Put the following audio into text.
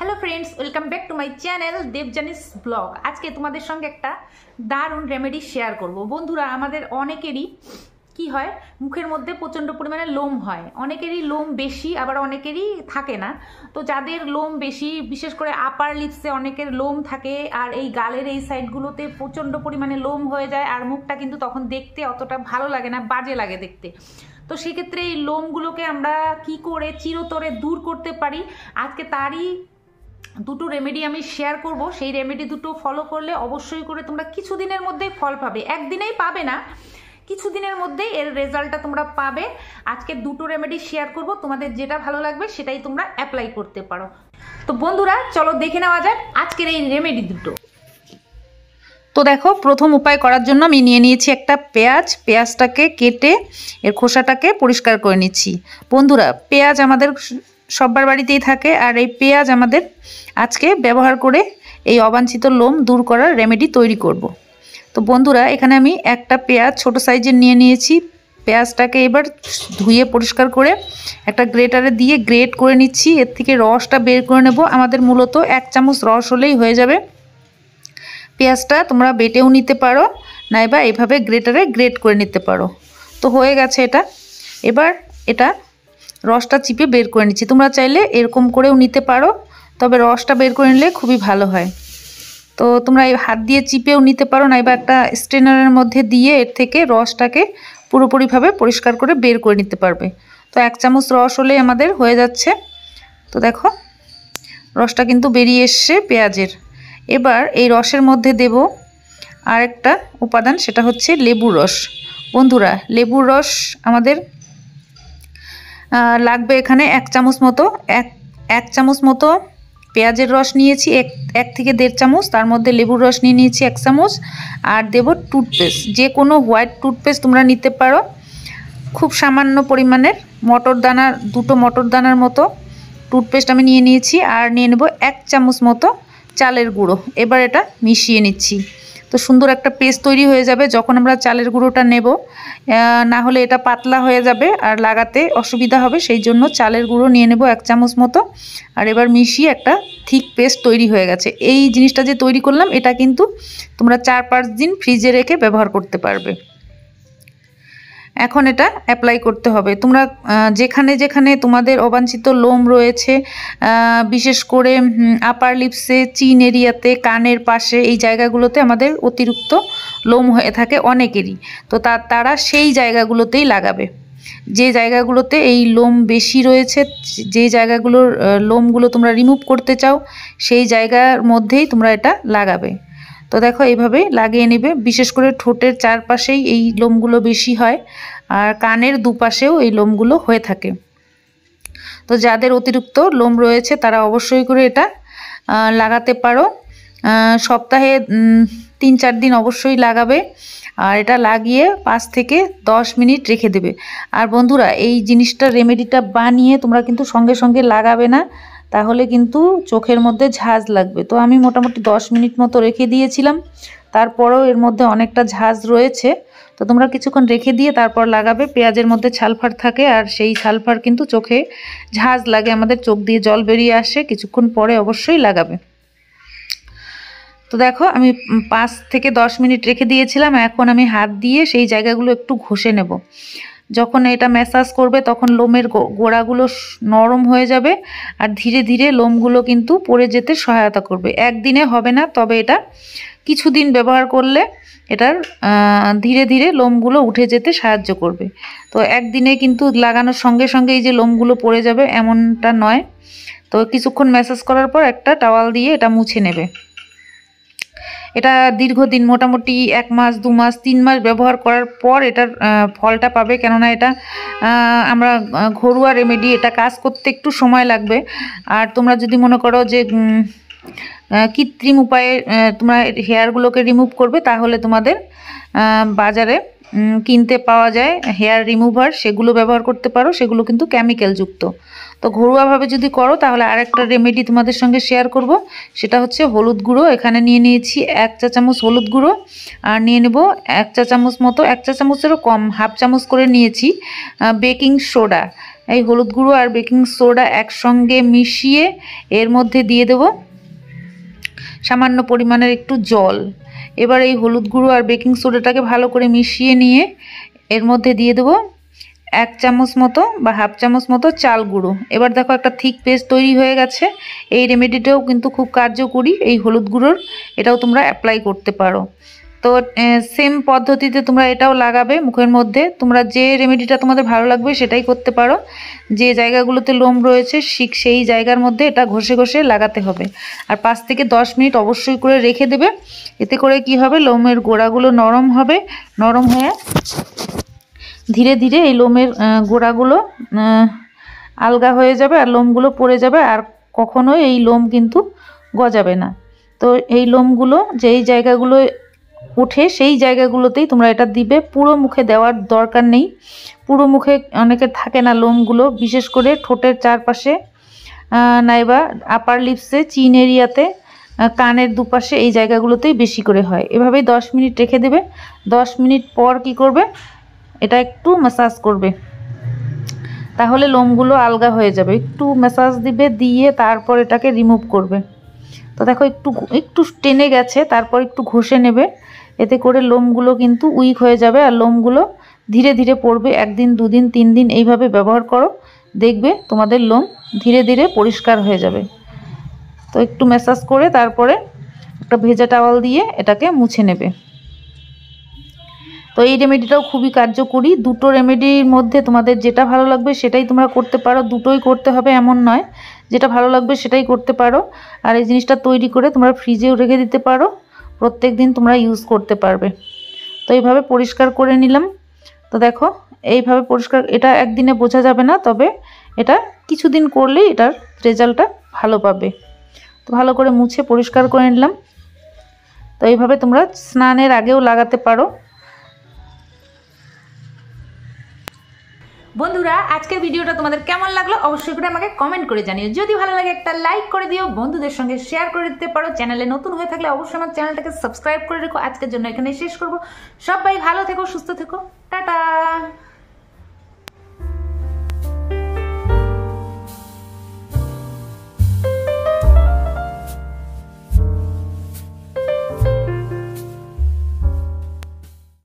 Hello friends welcome back to my channel Debjani's blog আজকে তোমাদের সঙ্গে একটা দারুণ রেমেডি শেয়ার করব বন্ধুরা আমাদের অনেকেরই কি হয় মুখের মধ্যে প্রচণ্ড পরিমাণে লোম হয় অনেকেরই লোম বেশি আবার অনেকেরই থাকে না তো যাদের লোম বেশি বিশেষ করে আপার লিপসে অনেকের লোম থাকে আর এই গালের এই সাইডগুলোতে প্রচণ্ড পরিমাণে লোম হয়ে যায় আর মুখটা কিন্তু তখন দেখতে অতটা ভালো লাগে না বাজে লাগে দেখতে তো সেক্ষেত্রে এই লোমগুলোকে আমরা কি করে চিরতরে দূর করতে পারি আজকে তারই দুটো রেমেডি আমি শেয়ার করব সেই রেমেডি দুটো ফলো করলে অবশ্যই করে তোমরা কিছুদিনের মধ্যেই ফল পাবে একদিনেই পাবে না কিছুদিনের মধ্যেই এর রেজাল্টটা তোমরা পাবে আজকে দুটো রেমেডি শেয়ার করব তোমাদের যেটা ভালো লাগবে সেটাই তোমরা অ্যাপ্লাই করতে পারো তো বন্ধুরা চলো দেখে নেওয়া যাক আজকের এই রেমেডি দুটো তো দেখো প্রথম উপায় করার জন্য আমি নিয়ে নিয়েছি একটা পেঁয়াজ পেঁয়াজটাকে কেটে এর খোসাটাকে পরিষ্কার করে নিচ্ছি বন্ধুরা পেঁয়াজ আমাদের সব্বার বাড়িতেই থাকে আর এই পেঁয়াজ আমাদের আজকে ব্যবহার করে এই অবাঞ্ছিত লোম দূর করার রেমেডি তৈরি করব। তো বন্ধুরা এখানে আমি একটা পেঁয়াজ ছোট সাইজের নিয়ে নিয়েছি পেঁয়াজটাকে এবার ধুয়ে পরিষ্কার করে একটা গ্রেটারে দিয়ে গ্রেট করে নিচ্ছি এর থেকে রসটা বের করে নেব আমাদের মূলত এক চামচ রস হলেই হয়ে যাবে পেঁয়াজটা তোমরা বেটেও নিতে পারো নাইবা এভাবে গ্রেটারে গ্রেট করে নিতে পারো তো হয়ে গেছে এটা এবার এটা রসটা চিপে বের করে নিচ্ছি তোমরা চাইলে এরকম করেও নিতে পারো তবে রসটা বের করে নিলে খুবই ভালো হয় তো তোমরা এই হাত দিয়ে চিপেও নিতে পারো না এবার একটা স্ট্রেনারের মধ্যে দিয়ে এর থেকে রসটাকে পুরোপুরিভাবে পরিষ্কার করে বের করে নিতে পারবে তো এক চামচ রস হলে আমাদের হয়ে যাচ্ছে তো দেখো রসটা কিন্তু বেরিয়ে এসছে পেঁয়াজের এবার এই রসের মধ্যে দেব আরেকটা উপাদান সেটা হচ্ছে লেবুর রস বন্ধুরা লেবুর রস আমাদের লাগবে এখানে এক চামচ মতো এক এক চামচ মতো পেঁয়াজের রস নিয়েছি এক এক থেকে দেড় চামচ তার মধ্যে লেবুর রস নিয়ে নিয়েছি এক চামচ আর দেব টুথপেস্ট যে কোনো হোয়াইট টুথপেস্ট তোমরা নিতে পারো খুব সামান্য পরিমাণের মটর দানা দুটো মটর দানার মতো টুথপেস্ট আমি নিয়ে নিয়েছি আর নিয়ে নেব এক চামচ মতো চালের গুঁড়ো এবার এটা মিশিয়ে নিচ্ছি তো সুন্দর একটা পেস্ট তৈরি হয়ে যাবে যখন আমরা চালের গুঁড়োটা নেব না হলে এটা পাতলা হয়ে যাবে আর লাগাতে অসুবিধা হবে সেই জন্য চালের গুঁড়ো নিয়ে নেব এক চামচ মতো আর এবার মিশিয়ে একটা থিক পেস্ট তৈরি হয়ে গেছে এই জিনিসটা যে তৈরি করলাম এটা কিন্তু তোমরা চার পাঁচ দিন ফ্রিজে রেখে ব্যবহার করতে পারবে এখন এটা অ্যাপ্লাই করতে হবে তোমরা যেখানে যেখানে তোমাদের অবাঞ্ছিত লোম রয়েছে বিশেষ করে আপার লিপসে চিন এরিয়াতে কানের পাশে এই জায়গাগুলোতে আমাদের অতিরিক্ত লোম হয়ে থাকে অনেকেরই তো তারা সেই জায়গাগুলোতেই লাগাবে যে জায়গাগুলোতে এই লোম বেশি রয়েছে যে জায়গাগুলোর লোমগুলো তোমরা রিমুভ করতে চাও সেই জায়গার মধ্যেই তোমরা এটা লাগাবে তো দেখো এইভাবে লাগিয়ে নেবে বিশেষ করে ঠোঁটের চারপাশেই এই লোমগুলো বেশি হয় আর কানের দুপাশেও এই লোমগুলো হয়ে থাকে তো যাদের অতিরিক্ত লোম রয়েছে তারা অবশ্যই করে এটা লাগাতে পারো সপ্তাহে তিন চার দিন অবশ্যই লাগাবে আর এটা লাগিয়ে পাঁচ থেকে দশ মিনিট রেখে দেবে আর বন্ধুরা এই জিনিসটা রেমেডিটা বানিয়ে তোমরা কিন্তু সঙ্গে সঙ্গে লাগাবে না তাহলে কিন্তু চোখের মধ্যে ঝাঁজ লাগবে তো আমি মোটামুটি 10 মিনিট মতো রেখে দিয়েছিলাম তারপরেও এর মধ্যে অনেকটা ঝাঁজ রয়েছে তো তোমরা কিছুক্ষণ রেখে দিয়ে তারপর লাগাবে পেঁয়াজের মধ্যে ছালফার থাকে আর সেই ছালফার কিন্তু চোখে ঝাঁজ লাগে আমাদের চোখ দিয়ে জল বেরিয়ে আসে কিছুক্ষণ পরে অবশ্যই লাগাবে তো দেখো আমি পাঁচ থেকে দশ মিনিট রেখে দিয়েছিলাম এখন আমি হাত দিয়ে সেই জায়গাগুলো একটু ঘষে নেব যখন এটা ম্যাসাজ করবে তখন লোমের গোড়াগুলো নরম হয়ে যাবে আর ধীরে ধীরে লোমগুলো কিন্তু পড়ে যেতে সহায়তা করবে একদিনে হবে না তবে এটা কিছুদিন ব্যবহার করলে এটার ধীরে ধীরে লোমগুলো উঠে যেতে সাহায্য করবে তো একদিনে কিন্তু লাগানোর সঙ্গে সঙ্গে এই যে লোমগুলো পড়ে যাবে এমনটা নয় তো কিছুক্ষণ ম্যাসাজ করার পর একটা টাওয়াল দিয়ে এটা মুছে নেবে এটা দীর্ঘদিন মোটামুটি এক মাস দু মাস তিন মাস ব্যবহার করার পর এটার ফলটা পাবে কেননা এটা আমরা ঘরোয়া রেমেডি এটা কাজ করতে একটু সময় লাগবে আর তোমরা যদি মনে করো যে কৃত্রিম উপায়ে তোমরা হেয়ারগুলোকে রিমুভ করবে তাহলে তোমাদের বাজারে কিনতে পাওয়া যায় হেয়ার রিমুভার সেগুলো ব্যবহার করতে পারো সেগুলো কিন্তু কেমিক্যালযুক্ত তো ঘরোয়াভাবে যদি করো তাহলে আর একটা রেমেডি তোমাদের সঙ্গে শেয়ার করব সেটা হচ্ছে হলুদ গুঁড়ো এখানে নিয়ে নিয়েছি এক চা চামচ হলুদ গুঁড়ো আর নিয়ে নেব এক চা চামচ মতো এক চা চামচেরও কম হাফ চামচ করে নিয়েছি বেকিং সোডা এই হলুদ গুঁড়ো আর বেকিং সোডা একসঙ্গে মিশিয়ে এর মধ্যে দিয়ে দেব সামান্য পরিমাণের একটু জল এবার এই হলুদ গুঁড়ো আর বেকিং সোডাটাকে ভালো করে মিশিয়ে নিয়ে এর মধ্যে দিয়ে দেবো এক চামচ মতো বা হাফ চামচ মতো চাল গুঁড়ো এবার দেখো একটা থিক পেস্ট তৈরি হয়ে গেছে এই রেমেডিটাও কিন্তু খুব কার্যকরী এই হলুদ গুঁড়োর এটাও তোমরা অ্যাপ্লাই করতে পারো তো সেম পদ্ধতিতে তোমরা এটাও লাগাবে মুখের মধ্যে তোমরা যে রেমেডিটা তোমাদের ভালো লাগবে সেটাই করতে পারো যে জায়গাগুলোতে লোম রয়েছে শিক সেই জায়গার মধ্যে এটা ঘষে ঘষে লাগাতে হবে আর পাঁচ থেকে দশ মিনিট অবশ্যই করে রেখে দেবে এতে করে কি হবে লোমের গোড়াগুলো নরম হবে নরম হয়ে ধীরে ধীরে এই লোমের গোড়াগুলো আলগা হয়ে যাবে আর লোমগুলো পড়ে যাবে আর কখনোই এই লোম কিন্তু গজাবে না তো এই লোমগুলো যেই জায়গাগুলো উঠে সেই জায়গাগুলোতেই তোমরা এটা দিবে পুরো মুখে দেওয়ার দরকার নেই পুরো মুখে অনেকে থাকে না লোমগুলো বিশেষ করে ঠোঁটের চারপাশে নাইবা আপার লিপসে চিন এরিয়াতে কানের দুপাশে এই জায়গাগুলোতেই বেশি করে হয় এভাবেই 10 মিনিট রেখে দেবে 10 মিনিট পর কি করবে এটা একটু ম্যাসাজ করবে তাহলে লোমগুলো আলগা হয়ে যাবে একটু ম্যাসাজ দিবে দিয়ে তারপর এটাকে রিমুভ করবে তো দেখো একটু একটু টেনে গেছে তারপর একটু ঘষে নেবে এতে করে লোমগুলো কিন্তু উইক হয়ে যাবে আর লোমগুলো ধীরে ধীরে পড়বে একদিন দুদিন তিন দিন এইভাবে ব্যবহার করো দেখবে তোমাদের লোম ধীরে ধীরে পরিষ্কার হয়ে যাবে তো একটু ম্যাসাজ করে তারপরে একটা ভেজা টাওয়াল দিয়ে এটাকে মুছে নেবে তো এই রেমেডিটাও খুবই কার্যকরী দুটো রেমেডির মধ্যে তোমাদের যেটা ভালো লাগবে সেটাই তোমরা করতে পারো দুটোই করতে হবে এমন নয় যেটা ভালো লাগবে সেটাই করতে পারো আর এই জিনিসটা তৈরি করে তোমরা ফ্রিজেও রেখে দিতে পারো প্রত্যেক দিন তোমরা ইউজ করতে পারবে তো এইভাবে পরিষ্কার করে নিলাম তো দেখো এইভাবে পরিষ্কার এটা একদিনে বোঝা যাবে না তবে এটা কিছুদিন করলেই এটার রেজাল্টটা ভালো পাবে তো ভালো করে মুছে পরিষ্কার করে নিলাম তো এইভাবে তোমরা স্নানের আগেও লাগাতে পারো বন্ধুরা আজকের ভিডিওটা তোমাদের কেমন লাগলো অবশ্যই করে আমাকে কমেন্ট করে জানিও যদি ভালো লাগে একটা লাইক করে দিও বন্ধুদের সঙ্গে শেয়ার করে দিতে পারো চ্যানেলে নতুন হয়ে থাকলে অবশ্যই আমার চ্যানেলটাকে সাবস্ক্রাইব করে রেখো আজকের জন্য এখানে শেষ করবো সবাই ভালো থেকো সুস্থ থেকো টাটা